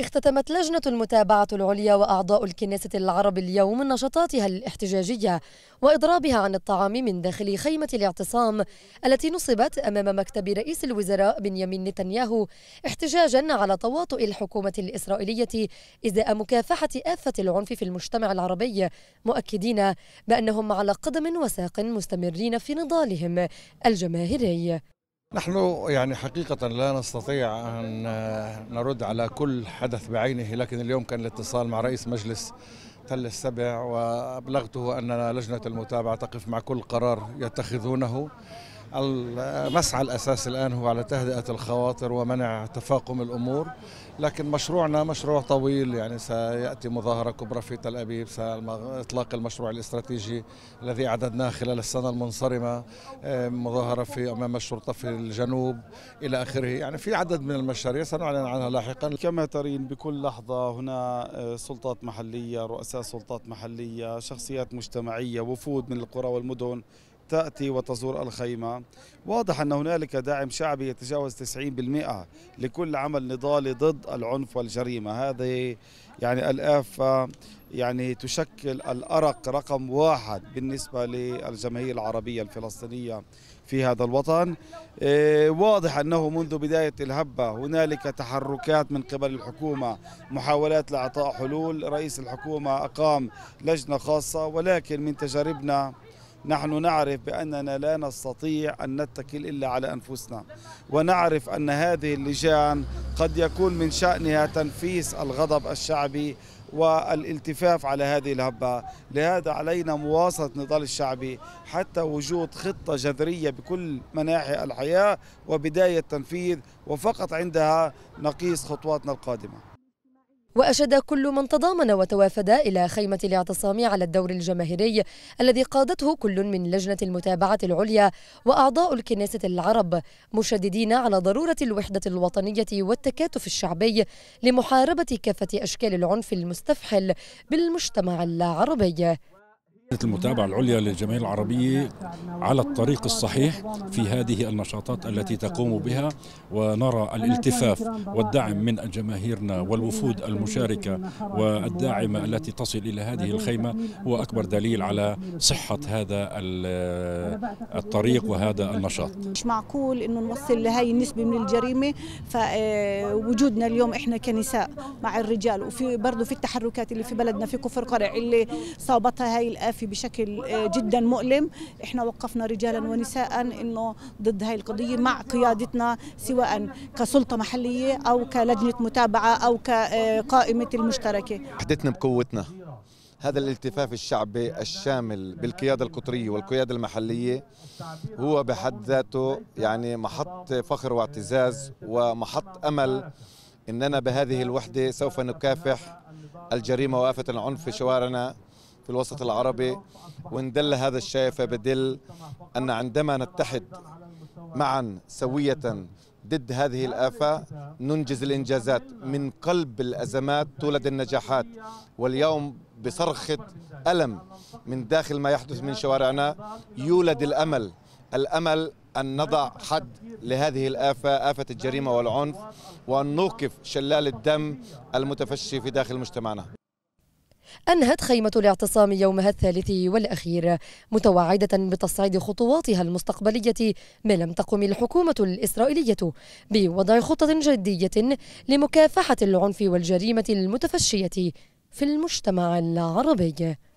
اختتمت لجنة المتابعة العليا وأعضاء الكنيسة العرب اليوم نشاطاتها الاحتجاجية وإضرابها عن الطعام من داخل خيمة الاعتصام التي نصبت أمام مكتب رئيس الوزراء بنيامين نتنياهو احتجاجا على تواطؤ الحكومة الإسرائيلية إزاء مكافحة آفة العنف في المجتمع العربي مؤكدين بأنهم على قدم وساق مستمرين في نضالهم الجماهيري نحن يعني حقيقة لا نستطيع أن آه، نرد على كل حدث بعينه لكن اليوم كان الاتصال مع رئيس مجلس تل السبع وأبلغته أن لجنة المتابعة تقف مع كل قرار يتخذونه المسعى الأساسي الآن هو على تهدئة الخواطر ومنع تفاقم الأمور لكن مشروعنا مشروع طويل يعني سيأتي مظاهرة كبرى في تل أبيب إطلاق المشروع الاستراتيجي الذي أعددناه خلال السنة المنصرمة مظاهرة في أمام الشرطة في الجنوب إلى آخره يعني في عدد من المشاريع سنعلن عنها لاحقا كما ترين بكل لحظة هنا آه، سلطات محلية رؤساء سلطات محلية شخصيات مجتمعية وفود من القرى والمدن تأتي وتزور الخيمة واضح أن هنالك داعم شعبي يتجاوز 90% لكل عمل نضالي ضد العنف والجريمة هذه يعني الآفة يعني تشكل الأرق رقم واحد بالنسبة للجماهير العربية الفلسطينية في هذا الوطن إيه، واضح أنه منذ بداية الهبة هنالك تحركات من قبل الحكومة محاولات لإعطاء حلول رئيس الحكومة أقام لجنة خاصة ولكن من تجاربنا نحن نعرف بأننا لا نستطيع أن نتكل إلا على أنفسنا ونعرف أن هذه اللجان قد يكون من شأنها تنفيس الغضب الشعبي والالتفاف على هذه الهبة لهذا علينا مواصلة النضال الشعبي حتى وجود خطة جذرية بكل مناحي الحياة وبداية تنفيذ وفقط عندها نقيس خطواتنا القادمة وأشاد كل من تضامن وتوافد إلى خيمة الاعتصام على الدور الجماهيري الذي قادته كل من لجنة المتابعة العليا وأعضاء الكنيسة العرب مشددين على ضرورة الوحدة الوطنية والتكاتف الشعبي لمحاربة كافة أشكال العنف المستفحل بالمجتمع العربي المتابعة العليا للجمعية العربية على الطريق الصحيح في هذه النشاطات التي تقوم بها ونرى الالتفاف والدعم من جماهيرنا والوفود المشاركة والداعمة التي تصل إلى هذه الخيمة هو أكبر دليل على صحة هذا الطريق وهذا النشاط مش معقول أنه نوصل لهذه النسبة من الجريمة فوجودنا آه، اليوم إحنا كنساء مع الرجال وفي برضه في التحركات اللي في بلدنا في كفر قرع اللي صابتها هاي الآفة يأفي بشكل آه، جدا مؤلم احنا وقفنا رجالا ونساء انه ضد هاي القضية مع قيادتنا سواء كسلطة محلية او كلجنة متابعة او كقائمة المشتركة وحدتنا بقوتنا هذا الالتفاف الشعبي الشامل بالقيادة القطرية والقيادة المحلية هو بحد ذاته يعني محط فخر واعتزاز ومحط أمل إننا بهذه الوحدة سوف نكافح الجريمة وآفة العنف في شوارعنا في الوسط العربي وإن دل هذا الشيء فبدل أن عندما نتحد معا سوية ضد هذه الآفة ننجز الإنجازات من قلب الأزمات تولد النجاحات واليوم بصرخة ألم من داخل ما يحدث من شوارعنا يولد الأمل الأمل أن نضع حد لهذه الآفة آفة الجريمة والعنف وأن نوقف شلال الدم المتفشي في داخل مجتمعنا أنهت خيمة الاعتصام يومها الثالث والأخير متوعدة بتصعيد خطواتها المستقبلية ما لم تقم الحكومة الإسرائيلية بوضع خطة جدية لمكافحة العنف والجريمة المتفشية في المجتمع العربي